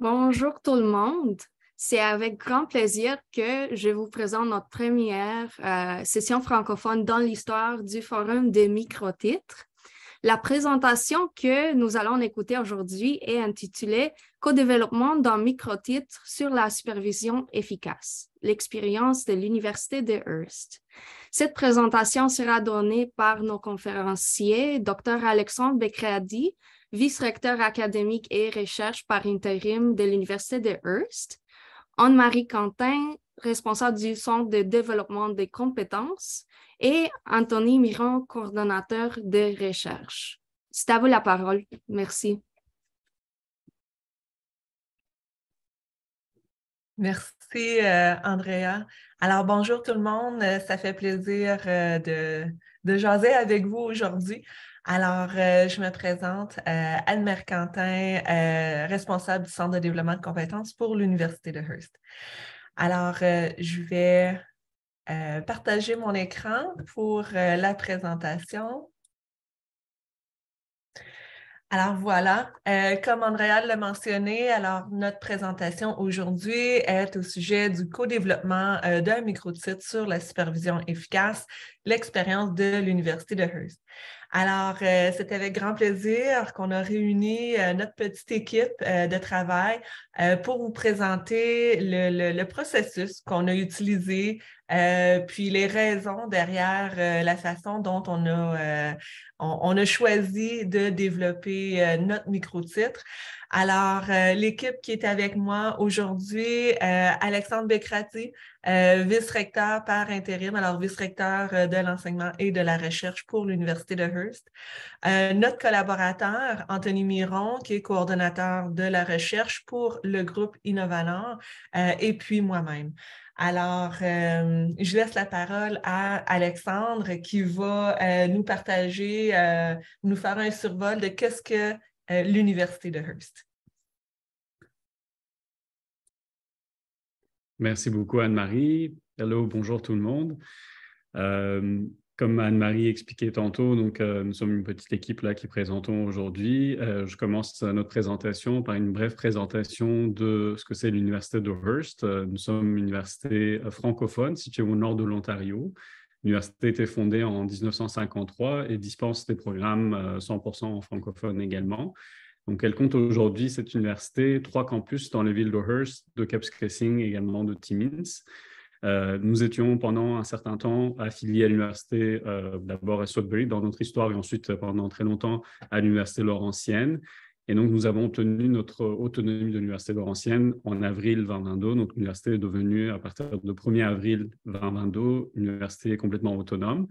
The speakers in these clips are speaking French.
Bonjour tout le monde. C'est avec grand plaisir que je vous présente notre première euh, session francophone dans l'histoire du Forum des titres La présentation que nous allons écouter aujourd'hui est intitulée Co-développement d'un microtitre sur la supervision efficace, l'expérience de l'Université de Hearst. Cette présentation sera donnée par nos conférenciers, Dr. Alexandre Becradi vice-recteur académique et recherche par intérim de l'Université de Hearst. Anne-Marie Quentin, responsable du Centre de développement des compétences. Et Anthony Miron, coordonnateur de recherche. C'est à vous la parole. Merci. Merci, euh, Andrea. Alors, bonjour tout le monde. Ça fait plaisir euh, de, de jaser avec vous aujourd'hui. Alors, euh, je me présente, euh, Anne Mercantin, euh, responsable du Centre de développement de compétences pour l'Université de Hearst. Alors, je vais partager mon écran pour la présentation. Alors voilà, euh, comme Andréa l'a mentionné, alors notre présentation aujourd'hui est au sujet du co-développement euh, d'un micro-titre sur la supervision efficace, l'expérience de l'Université de Hearst. Alors, euh, c'est avec grand plaisir qu'on a réuni notre petite équipe de travail pour vous présenter le, le processus qu'on a utilisé euh, puis les raisons derrière euh, la façon dont on a, euh, on, a choisi de développer notre micro-titre. Alors, l'équipe qui est avec moi aujourd'hui, Alexandre Becrati, vice-recteur par intérim, alors vice-recteur de l'enseignement et de la recherche pour l'Université de Hearst. notre collaborateur, Anthony Miron, qui est coordonnateur de la recherche pour le groupe Innovalent, et puis moi-même. Alors, euh, je laisse la parole à Alexandre qui va euh, nous partager, euh, nous faire un survol de qu'est-ce que l'Université de Hearst. Merci beaucoup, Anne-Marie. Hello, bonjour tout le monde comme Anne-Marie expliquait tantôt, donc, euh, nous sommes une petite équipe là qui présentons aujourd'hui. Euh, je commence notre présentation par une brève présentation de ce que c'est l'université d'O'Hurst. Euh, nous sommes une université francophone située au nord de l'Ontario. L'université a été fondée en 1953 et dispense des programmes 100% francophone également. Donc, elle compte aujourd'hui, cette université, trois campus dans les villes de Hearst, de et également de Timmins. Euh, nous étions pendant un certain temps affiliés à l'université, euh, d'abord à Sudbury dans notre histoire et ensuite euh, pendant très longtemps à l'université Laurentienne. Et donc, nous avons obtenu notre autonomie de l'université Laurentienne en avril 2022. Donc, l'université est devenue, à partir du 1er avril 2022, une université complètement autonome.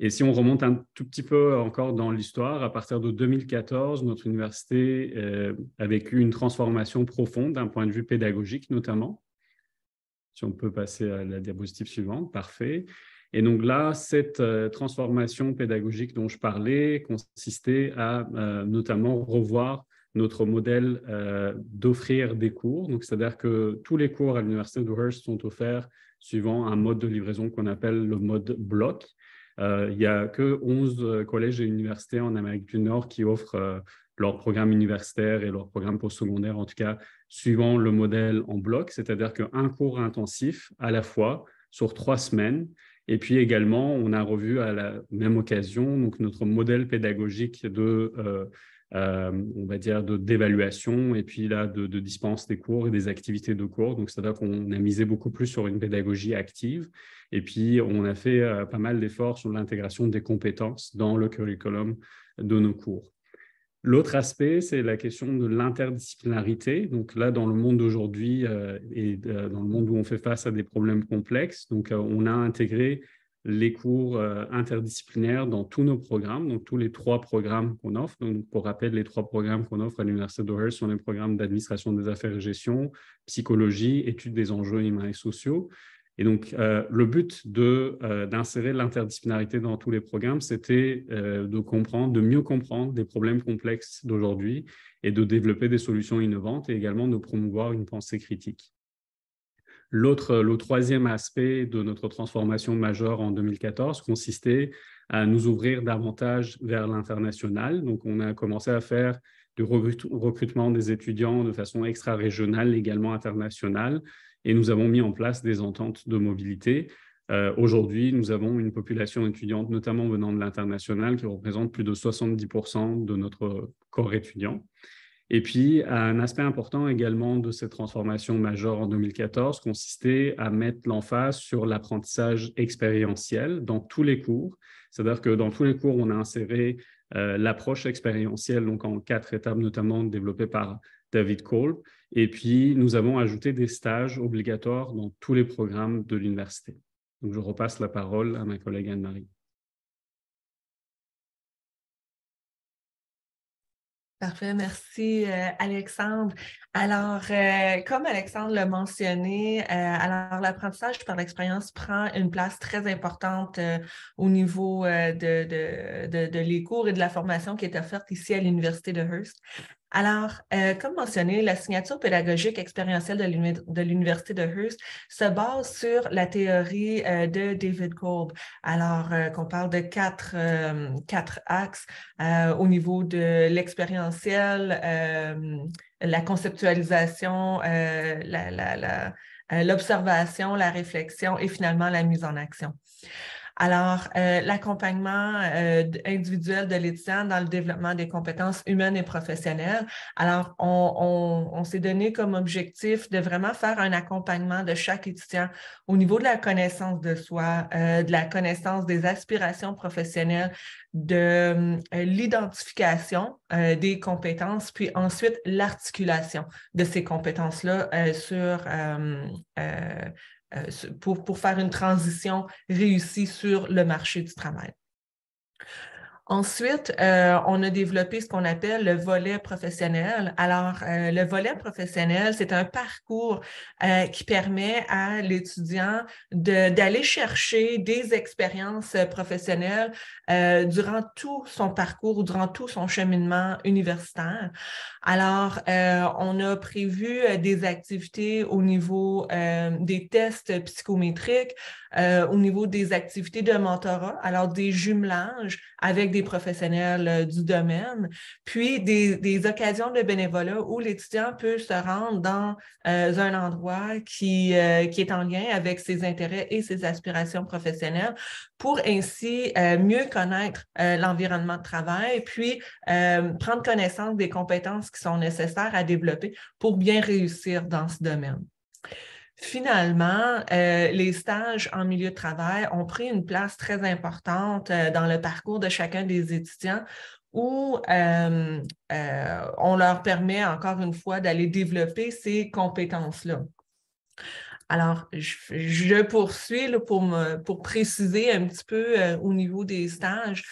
Et si on remonte un tout petit peu encore dans l'histoire, à partir de 2014, notre université a vécu une transformation profonde d'un point de vue pédagogique notamment. Si on peut passer à la diapositive suivante, parfait. Et donc là, cette euh, transformation pédagogique dont je parlais consistait à euh, notamment revoir notre modèle euh, d'offrir des cours. Donc, c'est-à-dire que tous les cours à l'université de Hearst sont offerts suivant un mode de livraison qu'on appelle le mode bloc. Euh, il n'y a que 11 euh, collèges et universités en Amérique du Nord qui offrent euh, leur programme universitaire et leur programme postsecondaire, en tout cas, suivant le modèle en bloc, c'est-à-dire qu'un cours intensif à la fois sur trois semaines. Et puis également, on a revu à la même occasion donc notre modèle pédagogique de euh, on va dire, d'évaluation et puis là, de, de, dispense des cours et des activités de cours. Donc, c'est-à-dire qu'on a misé beaucoup plus sur une pédagogie active. Et puis, on a fait euh, pas mal d'efforts sur l'intégration des compétences dans le curriculum de nos cours. L'autre aspect, c'est la question de l'interdisciplinarité. Donc là, dans le monde d'aujourd'hui euh, et dans le monde où on fait face à des problèmes complexes, donc on a intégré les cours euh, interdisciplinaires dans tous nos programmes, donc tous les trois programmes qu'on offre. Donc, pour rappel, les trois programmes qu'on offre à l'Université d'Ohio sont les programmes d'administration des affaires et gestion, psychologie, études des enjeux humains et sociaux. Et donc, euh, le but euh, d'insérer l'interdisciplinarité dans tous les programmes, c'était de comprendre, de mieux comprendre des problèmes complexes d'aujourd'hui et de développer des solutions innovantes et également de promouvoir une pensée critique. L'autre, euh, le troisième aspect de notre transformation majeure en 2014 consistait à nous ouvrir davantage vers l'international. Donc, on a commencé à faire du recrutement des étudiants de façon extra-régionale, également internationale, et nous avons mis en place des ententes de mobilité. Euh, aujourd'hui, nous avons une population étudiante, notamment venant de l'international, qui représente plus de 70% de notre corps étudiant. Et puis, un aspect important également de cette transformation majeure en 2014 consistait à mettre l'emphase sur l'apprentissage expérientiel dans tous les cours. C'est-à-dire que dans tous les cours, on a inséré euh, l'approche expérientielle, donc en quatre étapes notamment développée par David Cole. Et puis, nous avons ajouté des stages obligatoires dans tous les programmes de l'université. Donc, je repasse la parole à ma collègue Anne-Marie. Parfait, merci euh, Alexandre. Alors, euh, comme Alexandre l'a mentionné, euh, alors l'apprentissage par l'expérience prend une place très importante au niveau de, les cours et de la formation qui est offerte ici à l'Université de Hearst. Alors, euh, comme mentionné, la signature pédagogique expérientielle de l'Université de Hearst se base sur la théorie euh, de David Kolb. Alors, euh, qu'on parle de quatre, axes au niveau de l'expérientiel, la conceptualisation, l'observation, la réflexion et finalement la mise en action. Alors, euh, l'accompagnement euh, individuel de l'étudiant dans le développement des compétences humaines et professionnelles. Alors, on, s'est donné comme objectif de vraiment faire un accompagnement de chaque étudiant au niveau de la connaissance de soi, euh, de la connaissance des aspirations professionnelles, de l'identification des compétences, puis ensuite l'articulation de ces compétences-là sur euh, pour, faire une transition réussie sur le marché du travail. Ensuite, euh, on a développé ce qu'on appelle le volet professionnel. Alors, euh, le volet professionnel, c'est un parcours qui permet à l'étudiant d'aller chercher des expériences professionnelles durant tout son parcours, ou durant tout son cheminement universitaire. Alors, euh, on a prévu euh, des activités au niveau euh, des tests psychométriques, au niveau des activités de mentorat, alors des jumelages avec des professionnels du domaine, puis des, des occasions de bénévolat où l'étudiant peut se rendre dans un endroit qui, qui est en lien avec ses intérêts et ses aspirations professionnelles pour ainsi euh, mieux connaître euh, l'environnement de travail, puis euh, prendre connaissance des compétences qui sont nécessaires à développer pour bien réussir dans ce domaine. Finalement, les stages en milieu de travail ont pris une place très importante dans le parcours de chacun des étudiants où on leur permet encore une fois d'aller développer ces compétences-là. Alors, je, poursuis pour, préciser un petit peu euh, au niveau des stages.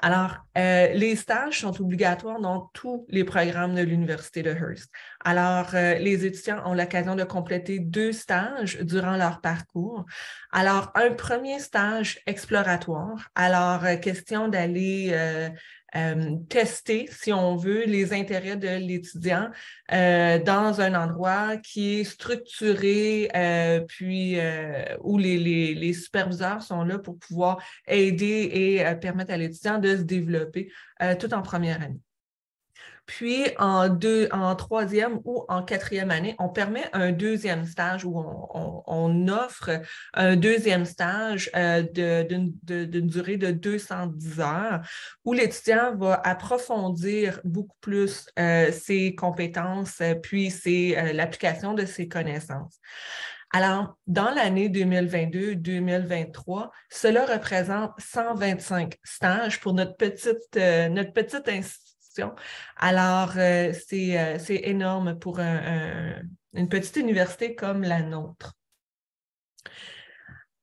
Alors, euh, les stages sont obligatoires dans tous les programmes de l'Université de Hearst. Alors, euh, les étudiants ont l'occasion de compléter deux stages durant leur parcours. Alors, un premier stage exploratoire. Alors, question d'aller euh, tester, si on veut, les intérêts de l'étudiant euh, dans un endroit qui est structuré, euh, puis euh, où les, les, les, superviseurs sont là pour pouvoir aider et permettre à l'étudiant de se développer tout en première année. Puis en, deux, en troisième ou en quatrième année, on permet un deuxième stage où on, offre un deuxième stage euh, d'une durée de 210 heures où l'étudiant va approfondir beaucoup plus euh, ses compétences puis euh, l'application de ses connaissances. Alors, dans l'année 2022-2023, cela représente 125 stages pour notre petite, notre petite institution alors, euh, euh, c'est énorme pour une petite université comme la nôtre.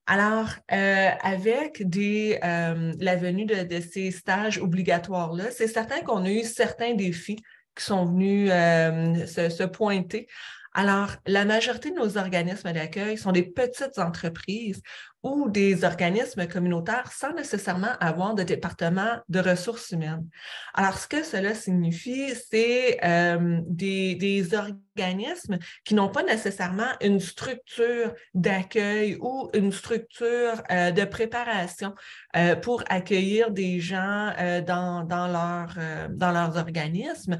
Alors, euh, avec la venue de, ces stages obligatoires-là, c'est certain qu'on a eu certains défis qui sont venus se, pointer alors, la majorité de nos organismes d'accueil sont des petites entreprises ou des organismes communautaires sans nécessairement avoir de département de ressources humaines. Alors, ce que cela signifie, c'est euh, des, organismes qui n'ont pas nécessairement une structure d'accueil ou une structure euh, de préparation euh, pour accueillir des gens dans leurs organismes.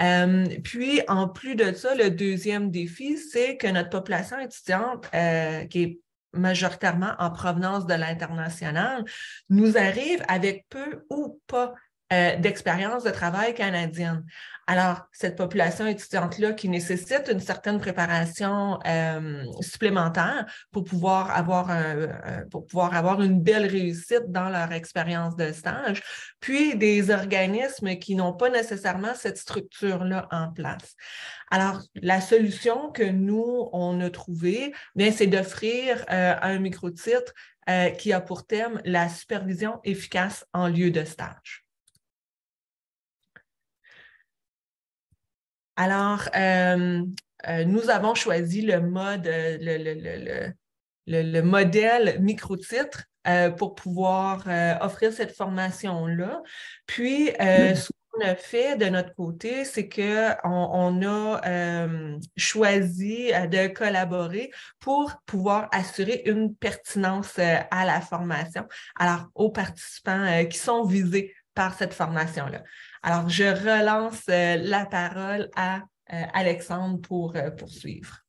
Euh, puis, en plus de ça, le deuxième défi, c'est que notre population étudiante, euh, qui est majoritairement en provenance de l'international, nous arrive avec peu ou pas euh, d'expérience de travail canadienne. Alors, cette population étudiante-là qui nécessite une certaine préparation euh, supplémentaire pour pouvoir, avoir pour pouvoir avoir une belle réussite dans leur expérience de stage, puis des organismes qui n'ont pas nécessairement cette structure-là en place. Alors, la solution que nous, on a trouvée, bien, c'est d'offrir euh, un micro-titre qui a pour thème la supervision efficace en lieu de stage. Alors, euh, euh, nous avons choisi le mode, euh, le, modèle micro-titre pour pouvoir offrir cette formation-là. Puis, ce qu'on a fait de notre côté, c'est qu'on on a choisi de collaborer pour pouvoir assurer une pertinence à la formation, alors aux participants qui sont visés par cette formation-là. Alors, je relance euh, la parole à euh, Alexandre pour euh, poursuivre.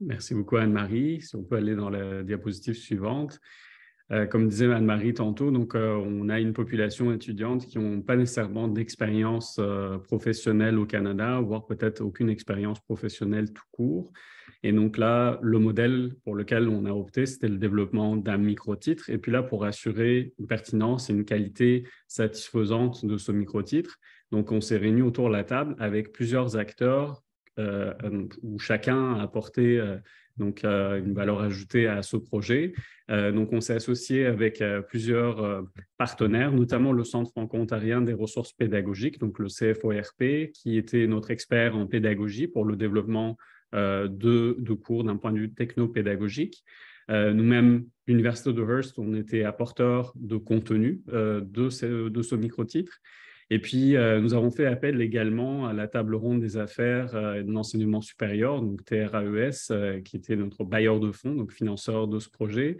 Merci beaucoup, Anne-Marie. Si on peut aller dans la diapositive suivante. comme disait Anne-Marie tantôt, donc, on a une population étudiante qui n'ont pas nécessairement d'expérience professionnelle au Canada, voire peut-être aucune expérience professionnelle tout court. Et donc là, le modèle pour lequel on a opté, c'était le développement d'un micro-titre. Et puis là, pour assurer une pertinence et une qualité satisfaisante de ce micro-titre, donc on s'est réunis autour de la table avec plusieurs acteurs euh, euh, où chacun a apporté euh, donc, une valeur ajoutée à ce projet. donc on s'est associé avec plusieurs partenaires, notamment le Centre franco-ontarien des ressources pédagogiques, donc le CFORP, qui était notre expert en pédagogie pour le développement euh, de, cours d'un point de vue technopédagogique. pédagogique euh, Nous-mêmes, l'Université de Hearst, on était apporteur de contenu euh, de ce, micro-titre. Et puis, nous avons fait appel également à la table ronde des affaires et de l'enseignement supérieur, donc TRAES, qui était notre bailleur de fonds, donc financeur de ce projet.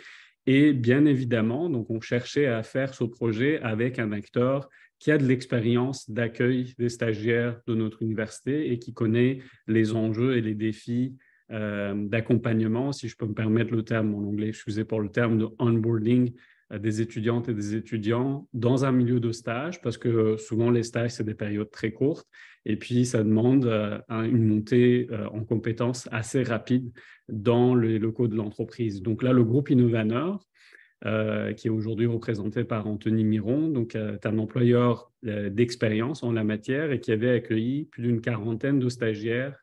Et bien évidemment, donc on cherchait à faire ce projet avec un acteur qui a de l'expérience d'accueil des stagiaires de notre université et qui connaît les enjeux et les défis euh, d'accompagnement, si je peux me permettre le terme en anglais, excusez pour le terme de onboarding euh, des étudiantes et des étudiants dans un milieu de stage, parce que euh, souvent les stages, c'est des périodes très courtes, et puis ça demande une montée en compétences assez rapide dans les locaux de l'entreprise. Donc là, le groupe Innovaneur, euh, qui est aujourd'hui représenté par Anthony Miron, donc euh, un employeur euh, d'expérience en la matière et qui avait accueilli plus d'une quarantaine de stagiaires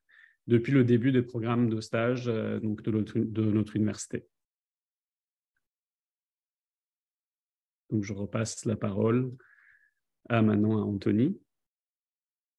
depuis le début des programmes de stage donc de, de, notre université. Donc je repasse la parole à maintenant à Anthony.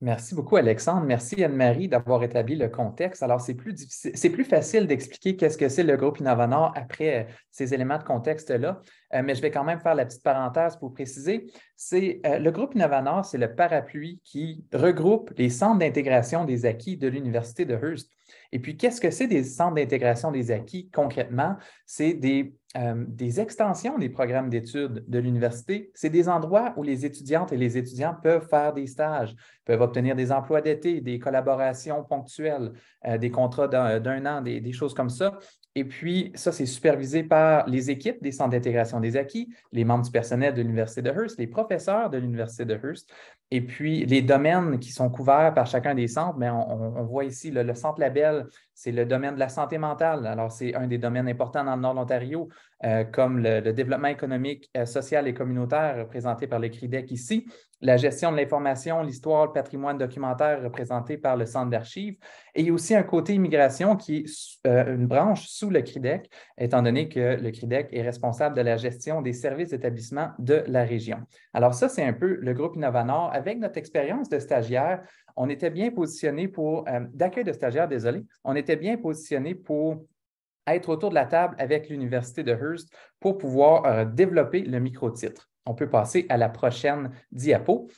Merci beaucoup, Alexandre. Merci, Anne-Marie, d'avoir établi le contexte. Alors, c'est plus difficile, c'est plus facile d'expliquer qu'est-ce que c'est le groupe Innovanor après euh, ces éléments de contexte-là, euh, mais je vais quand même faire la petite parenthèse pour préciser. C'est euh, le groupe Innovanor, c'est le parapluie qui regroupe les centres d'intégration des acquis de l'Université de Hearst. Et puis, qu'est-ce que c'est des centres d'intégration des acquis concrètement? C'est des euh, des extensions des programmes d'études de l'université, c'est des endroits où les étudiantes et les étudiants peuvent faire des stages, peuvent obtenir des emplois d'été, des collaborations ponctuelles, euh, des contrats d'un an, des, choses comme ça. Et puis, ça, c'est supervisé par les équipes des centres d'intégration des acquis, les membres du personnel de l'Université de Hearst, les professeurs de l'Université de Hearst. Et puis, les domaines qui sont couverts par chacun des centres, mais on, voit ici le, le centre label, c'est le domaine de la santé mentale. Alors, c'est un des domaines importants dans le nord de l'Ontario, euh, comme le, développement économique, euh, social et communautaire présenté par le CRIDEC ici, la gestion de l'information, l'histoire, le patrimoine documentaire représenté par le Centre d'archives. Et il y a aussi un côté immigration qui est euh, une branche sous le CRIDEC, étant donné que le CRIDEC est responsable de la gestion des services d'établissement de la région. Alors ça, c'est un peu le groupe Innovanor. Avec notre expérience de stagiaire, on était bien positionné pour, euh, d'accueil de stagiaire, désolé, on était bien positionné pour être autour de la table avec l'Université de Hearst pour pouvoir euh, développer le micro-titre on peut passer à la prochaine diapo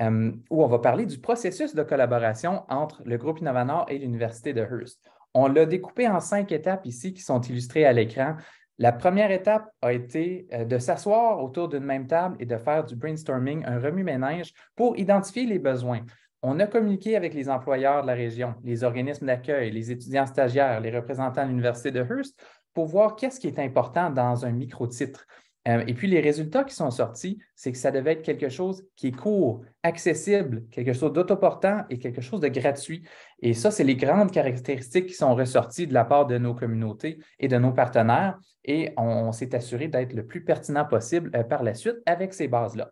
euh, où on va parler du processus de collaboration entre le groupe Innovanor et l'Université de Hearst. On l'a découpé en cinq étapes ici qui sont illustrées à l'écran. La première étape a été euh, de s'asseoir autour d'une même table et de faire du brainstorming, un remue-ménage pour identifier les besoins. On a communiqué avec les employeurs de la région, les organismes d'accueil, les étudiants stagiaires, les représentants de l'Université de Hearst pour voir qu'est-ce qui est important dans un micro-titre. Euh, et puis, les résultats qui sont sortis, c'est que ça devait être quelque chose qui est court, accessible, quelque chose d'autoportant et quelque chose de gratuit. Et ça, c'est les grandes caractéristiques qui sont ressorties de la part de nos communautés et de nos partenaires. Et on, s'est assuré d'être le plus pertinent possible euh, par la suite avec ces bases-là.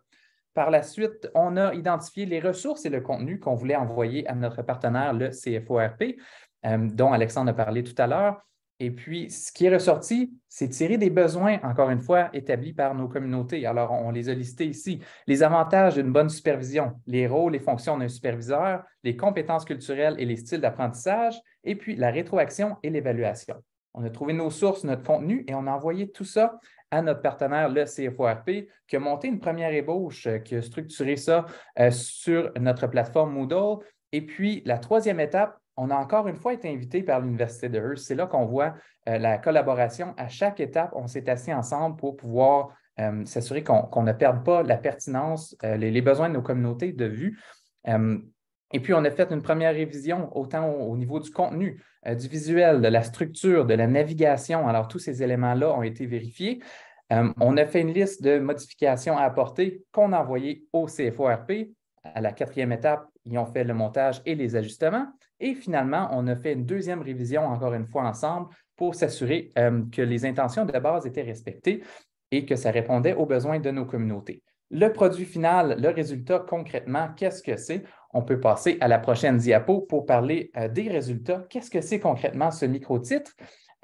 Par la suite, on a identifié les ressources et le contenu qu'on voulait envoyer à notre partenaire, le CFORP, euh, dont Alexandre a parlé tout à l'heure. Et puis, ce qui est ressorti, c'est tirer des besoins, encore une fois, établis par nos communautés. Alors, on les a listés ici. Les avantages d'une bonne supervision, les rôles et fonctions d'un superviseur, les compétences culturelles et les styles d'apprentissage, et puis la rétroaction et l'évaluation. On a trouvé nos sources, notre contenu, et on a envoyé tout ça à notre partenaire, le CFORP, qui a monté une première ébauche, euh, qui a structuré ça euh, sur notre plateforme Moodle. Et puis, la troisième étape, on a encore une fois été invité par l'Université de Hearst. C'est là qu'on voit euh, la collaboration. À chaque étape, on s'est assis ensemble pour pouvoir euh, s'assurer qu'on ne perde pas la pertinence, euh, les, besoins de nos communautés de vue. et puis, on a fait une première révision autant au, au niveau du contenu, du visuel, de la structure, de la navigation. Alors, tous ces éléments-là ont été vérifiés. on a fait une liste de modifications à apporter qu'on a envoyées au CFORP. À la quatrième étape, ils ont fait le montage et les ajustements. Et finalement, on a fait une deuxième révision, encore une fois, ensemble pour s'assurer euh, que les intentions de base étaient respectées et que ça répondait aux besoins de nos communautés. Le produit final, le résultat concrètement, qu'est-ce que c'est? On peut passer à la prochaine diapo pour parler euh, des résultats. Qu'est-ce que c'est concrètement ce micro-titre?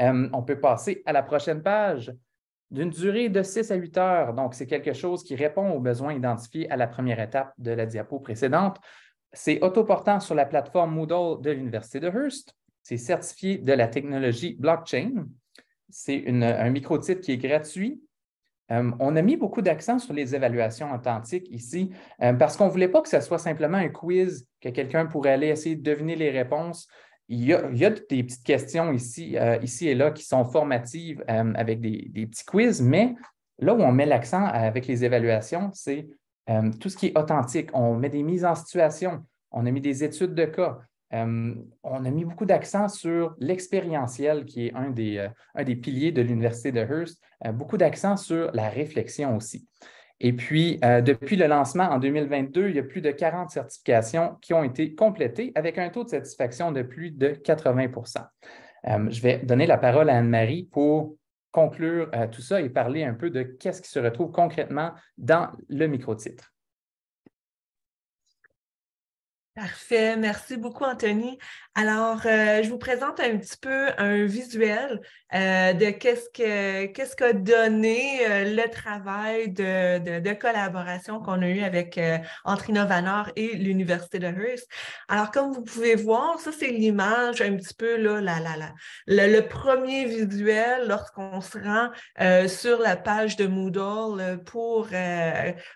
Euh, on peut passer à la prochaine page d'une durée de 6 à 8 heures. Donc, c'est quelque chose qui répond aux besoins identifiés à la première étape de la diapo précédente. C'est autoportant sur la plateforme Moodle de l'Université de Hearst. C'est certifié de la technologie blockchain. C'est un micro-titre qui est gratuit. Euh, on a mis beaucoup d'accent sur les évaluations authentiques ici euh, parce qu'on ne voulait pas que ce soit simplement un quiz que quelqu'un pourrait aller essayer de deviner les réponses. Il y a, des petites questions ici, euh, ici et là qui sont formatives avec des, des petits quiz, mais là où on met l'accent avec les évaluations, c'est euh, tout ce qui est authentique, on met des mises en situation, on a mis des études de cas, euh, on a mis beaucoup d'accent sur l'expérientiel, qui est un des, euh, un des piliers de l'Université de Hearst, beaucoup d'accent sur la réflexion aussi. Et puis, depuis le lancement en 2022, il y a plus de 40 certifications qui ont été complétées avec un taux de satisfaction de plus de 80 je vais donner la parole à Anne-Marie pour conclure euh, tout ça et parler un peu de qu'est-ce qui se retrouve concrètement dans le micro-titre. Parfait. Merci beaucoup, Anthony. Alors, euh, je vous présente un petit peu un visuel euh, de qu'est-ce que qu'est-ce qu'a donné euh, le travail de, collaboration qu'on a eu avec entre Innovanor et l'Université de Hearst. Alors, comme vous pouvez voir, ça, c'est l'image un petit peu là, là, là, le, premier visuel lorsqu'on se rend sur la page de Moodle pour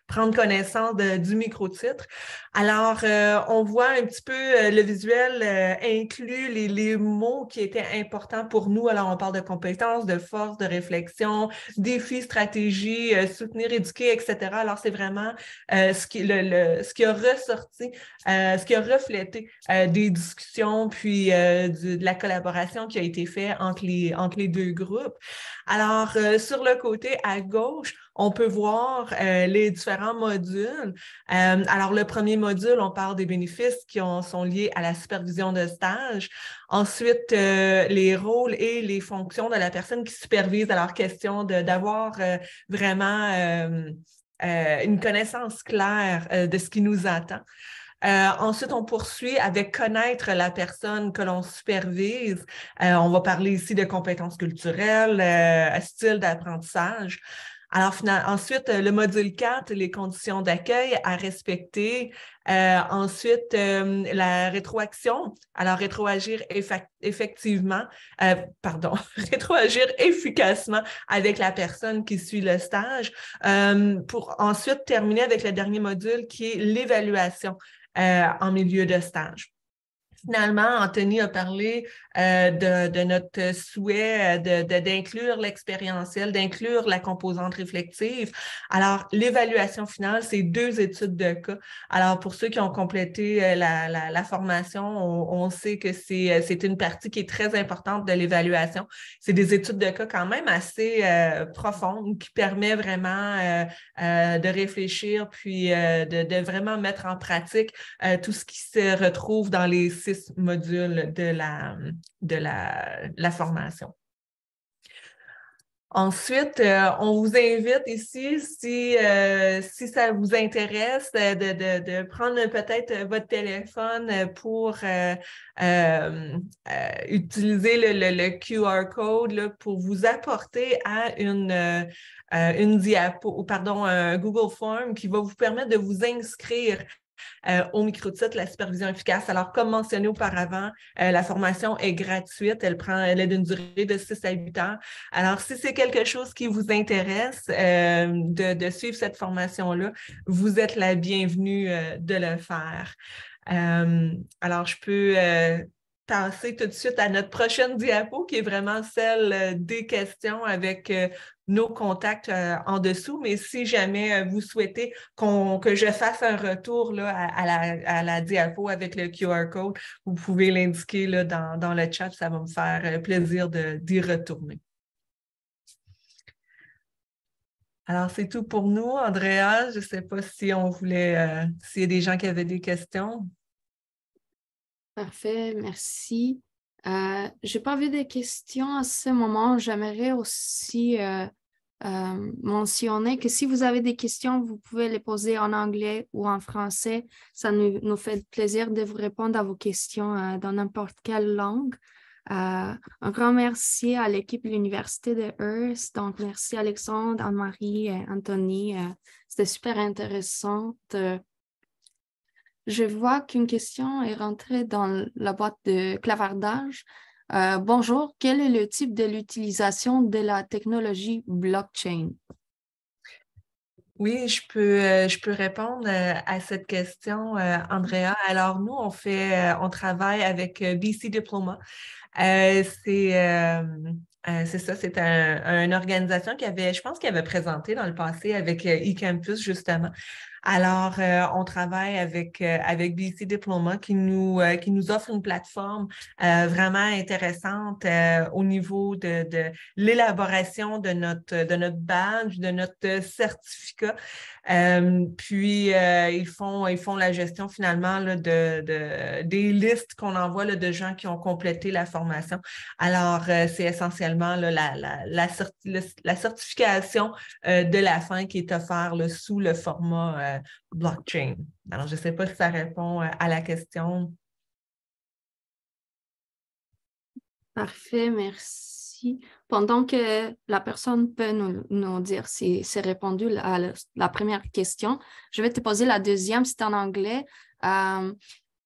prendre connaissance du micro-titre. Alors, on un petit peu euh, le visuel euh, inclut les, mots qui étaient importants pour nous. Alors, on parle de compétences, de force, de réflexion, défis, stratégie, euh, soutenir, éduquer, etc. Alors, c'est vraiment ce, qui, le, ce qui a ressorti, ce qui a reflété des discussions, puis de la collaboration qui a été faite entre les, entre les deux groupes. Alors, sur le côté à gauche, on peut voir euh, les différents modules. Euh, alors, le premier module, on parle des bénéfices qui sont liés à la supervision de stage. Ensuite, euh, les rôles et les fonctions de la personne qui supervise. Alors, question d'avoir vraiment une connaissance claire de ce qui nous attend. ensuite, on poursuit avec connaître la personne que l'on supervise. on va parler ici de compétences culturelles, style d'apprentissage. Alors, ensuite, euh, le module 4, les conditions d'accueil à respecter. Euh, ensuite, euh, la rétroaction. Alors, rétroagir effectivement, pardon, rétroagir efficacement avec la personne qui suit le stage. pour ensuite terminer avec le dernier module qui est l'évaluation en milieu de stage finalement, Anthony a parlé euh, de, notre souhait euh, d'inclure de, l'expérientiel, d'inclure la composante réflexive. Alors, l'évaluation finale, c'est deux études de cas. Alors, pour ceux qui ont complété euh, la, la, formation, on, sait que c'est une partie qui est très importante de l'évaluation. C'est des études de cas quand même assez profondes qui permettent vraiment de réfléchir puis de, vraiment mettre en pratique tout ce qui se retrouve dans les six modules de la, de la, formation. Ensuite, euh, on vous invite ici, si, euh, ça vous intéresse, de, de, de prendre peut-être votre téléphone pour euh, utiliser le, QR code pour vous apporter à une, une diapo, pardon, un Google Form qui va vous permettre de vous inscrire euh, au au titre la supervision efficace. Alors, comme mentionné auparavant, euh, la formation est gratuite. Elle prend, elle est d'une durée de 6 à 8 heures. Alors, si c'est quelque chose qui vous intéresse euh, de, de, suivre cette formation-là, vous êtes la bienvenue de le faire. alors, je peux passer tout de suite à notre prochaine diapo qui est vraiment celle des questions avec nos contacts euh, en dessous, mais si jamais euh, vous souhaitez que je fasse un retour là, à, la, à, diapo avec le QR code, vous pouvez l'indiquer dans, dans le chat, ça va me faire euh, plaisir d'y retourner. Alors, c'est tout pour nous. Andrea, je ne sais pas si on voulait, s'il y a des gens qui avaient des questions. Parfait, merci. Euh, Je n'ai pas vu de questions à ce moment. J'aimerais aussi euh, euh, mentionner que si vous avez des questions, vous pouvez les poser en anglais ou en français. Ça nous, fait plaisir de vous répondre à vos questions dans n'importe quelle langue. un grand merci à l'équipe de l'Université de Hearst. Donc, merci Alexandre, Anne-Marie, Anthony. C'était super intéressant je vois qu'une question est rentrée dans la boîte de clavardage. Euh, bonjour, quel est le type de l'utilisation de la technologie blockchain? Oui, je peux, euh, je peux répondre euh, à cette question, Andrea. Alors, nous, on fait, on travaille avec BC Diploma. c'est ça, c'est une organisation qui avait, je pense, qui avait présenté dans le passé avec eCampus, justement, alors, euh, on travaille avec, euh, avec BC Diploma qui nous, euh, qui nous offre une plateforme vraiment intéressante au niveau de, de l'élaboration de notre, de notre badge, de notre certificat. puis, ils, font, ils font la gestion finalement de, de, des listes qu'on envoie de gens qui ont complété la formation. Alors, c'est essentiellement la, la, la, la, certification de la fin qui est offerte sous le format blockchain. Alors, je ne sais pas si ça répond euh, à la question. Parfait, merci. Pendant que la personne peut nous, dire si c'est répondu à la, première question, je vais te poser la deuxième, c'est en anglais. Euh,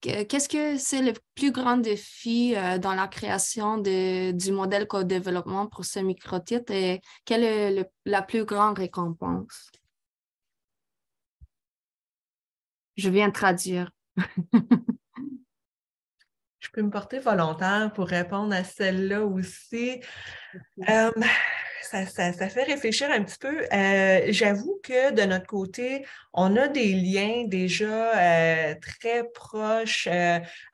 qu'est-ce que c'est le plus grand défi euh, dans la création du modèle co-développement pour ce micro-titre et quelle est la plus grande récompense? Je viens traduire. je peux me porter volontaire pour répondre à celle-là aussi. Euh, ça, fait réfléchir un petit peu. Euh, j'avoue que de notre côté, on a des liens déjà euh, très proches.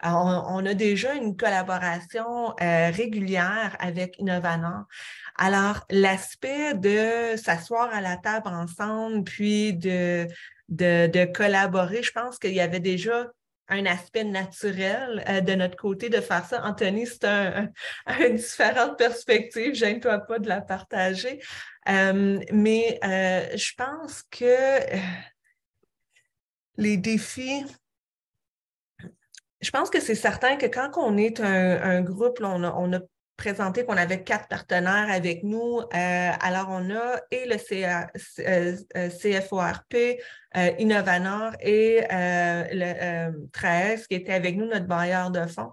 on, a déjà une collaboration régulière avec Innovanor. Alors, l'aspect de s'asseoir à la table ensemble, puis de de, collaborer. Je pense qu'il y avait déjà un aspect naturel euh, de notre côté de faire ça. Anthony, c'est un, différente perspective, gêne-toi pas de la partager. Euh, mais euh, je pense que les défis, je pense que c'est certain que quand on est un, groupe, on n'a on présenté qu'on avait quatre partenaires avec nous. Euh, alors, on a et le CFORP, euh, euh, Innovanor et le TRAES qui était avec nous, notre bailleur de fonds.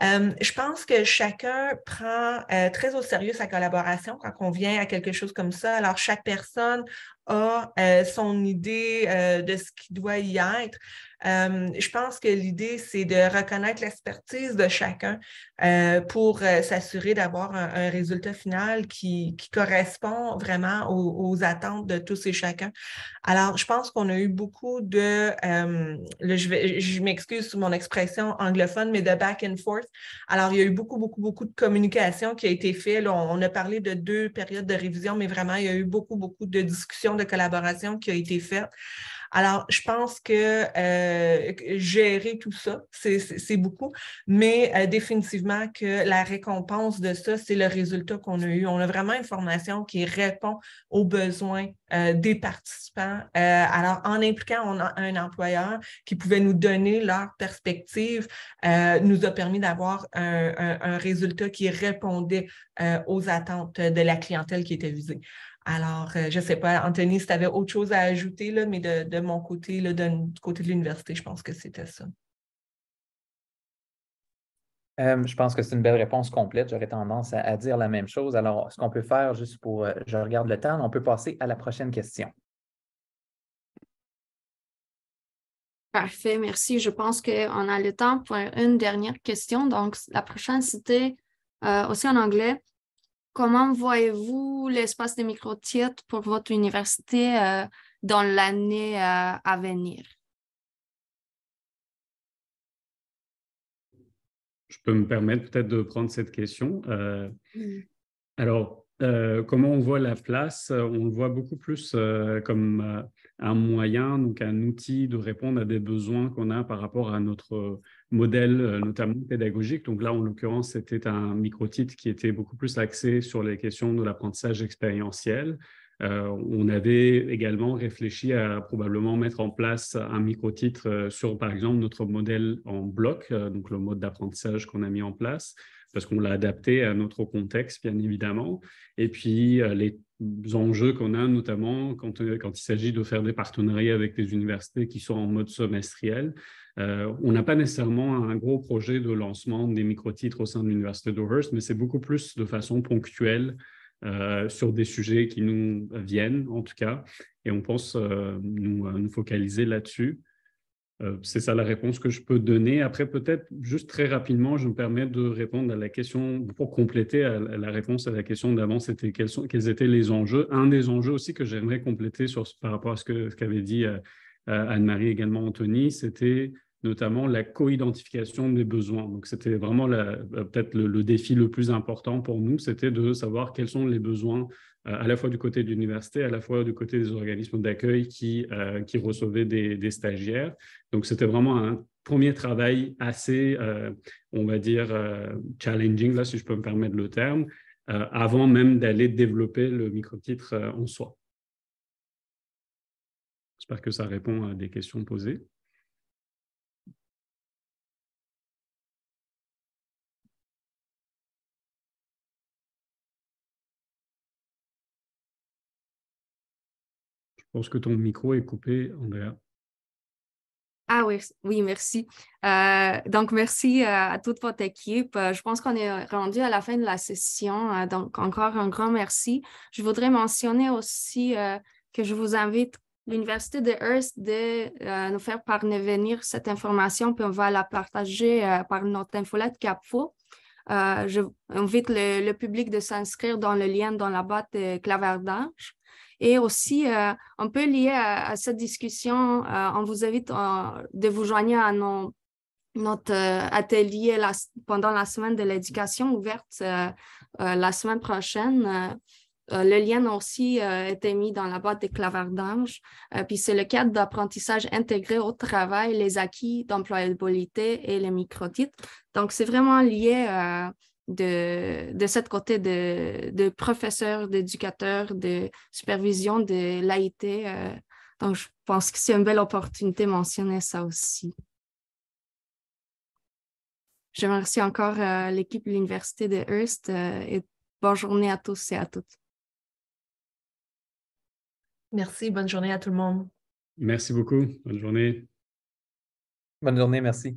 je pense que chacun prend très au sérieux sa collaboration quand on vient à quelque chose comme ça. Alors, chaque personne a son idée de ce qui doit y être. Euh, je pense que l'idée, c'est de reconnaître l'expertise de chacun euh, pour euh, s'assurer d'avoir un, résultat final qui, correspond vraiment aux, attentes de tous et chacun. Alors, je pense qu'on a eu beaucoup de, je, m'excuse sur mon expression anglophone, mais de back and forth. Alors, il y a eu beaucoup, beaucoup, beaucoup de communication qui a été faite. On, on a parlé de deux périodes de révision, mais vraiment, il y a eu beaucoup, beaucoup de discussions, de collaboration qui a été faite. Alors, je pense euh, que gérer tout ça, c'est beaucoup, mais euh, définitivement que la récompense de ça, c'est le résultat qu'on a eu. On a vraiment une formation qui répond aux besoins euh, des participants. alors, en impliquant un employeur qui pouvait nous donner leur perspective, nous a permis d'avoir un, résultat qui répondait aux attentes de la clientèle qui était visée. Alors, euh, je ne sais pas, Anthony, si tu avais autre chose à ajouter, mais de, mon côté, du côté de l'université, je pense que c'était ça. Euh, je pense que c'est une belle réponse complète. J'aurais tendance à, dire la même chose. Alors, ce qu'on peut faire, juste pour, euh, je regarde le temps, on peut passer à la prochaine question. Parfait, merci. Je pense qu'on a le temps pour une dernière question. Donc, la prochaine, c'était aussi en anglais. Comment voyez-vous l'espace des micro pour votre université euh, dans l'année euh, à venir? Je peux me permettre peut-être de prendre cette question. Euh, mm. Alors, comment on voit la place On le voit beaucoup plus comme un moyen, donc un outil de répondre à des besoins qu'on a par rapport à notre euh, modèle, euh, notamment pédagogique. Donc là, en l'occurrence, c'était un micro-titre qui était beaucoup plus axé sur les questions de l'apprentissage expérientiel. Euh, on avait également réfléchi à probablement mettre en place un micro-titre sur, par exemple, notre modèle en bloc, donc le mode d'apprentissage qu'on a mis en place, parce qu'on l'a adapté à notre contexte, bien évidemment. Et puis, les enjeux qu'on a, notamment euh, quand, il s'agit de faire des partenariats avec des universités qui sont en mode semestriel. Euh, on n'a pas nécessairement un gros projet de lancement des micro-titres au sein de l'université d'Overse, mais c'est beaucoup plus de façon ponctuelle euh, sur des sujets qui nous viennent, en tout cas, et on pense nous, focaliser là-dessus. Euh, c'est ça la réponse que je peux donner. Après, peut-être juste très rapidement, je me permets de répondre à la question, pour compléter la réponse à la question d'avant, c'était quels, étaient les enjeux. Un des enjeux aussi que j'aimerais compléter sur, par rapport à ce, que, ce qu'avait dit euh, euh, Anne-Marie également Anthony, c'était notamment la co-identification des besoins. Donc, c'était vraiment peut-être le, défi le plus important pour nous, c'était de savoir quels sont les besoins à la fois du côté de l'université, à la fois du côté des organismes d'accueil qui, euh, qui recevaient des, stagiaires. Donc, c'était vraiment un premier travail assez, euh, on va dire, euh, challenging, là, si je peux me permettre le terme, avant même d'aller développer le micro-titre en soi. J'espère que ça répond à des questions posées. Je pense que ton micro est coupé, Andrea. Ah oui, merci. Euh, donc, merci euh, à, toute votre équipe. Euh, je pense qu'on est rendu à la fin de la session. Donc, encore un grand merci. Je voudrais mentionner aussi que je vous invite l'Université de Hearst de nous faire parvenir cette information, puis on va la partager par notre infolette CAPFO. Euh, je invite le, le, public de s'inscrire dans le lien dans la boîte de clavardage. Et aussi, on euh, un peu lié à, cette discussion, euh, on vous invite de vous joindre à notre atelier pendant la semaine de l'éducation ouverte la semaine prochaine euh, le lien aussi euh, été mis dans la boîte des clavardanges. Euh, puis c'est le cadre d'apprentissage intégré au travail, les acquis d'employabilité et les microtitres. Donc, c'est vraiment lié de, de côté de, de professeurs, d'éducateurs, de supervision de l'AIT. donc, je pense que c'est une belle opportunité de mentionner ça aussi. Je remercie encore l'équipe de l'Université de Hearst et bonne journée à tous et à toutes. Merci. Bonne journée à tout le monde. Merci beaucoup. Bonne journée. Bonne journée. Merci.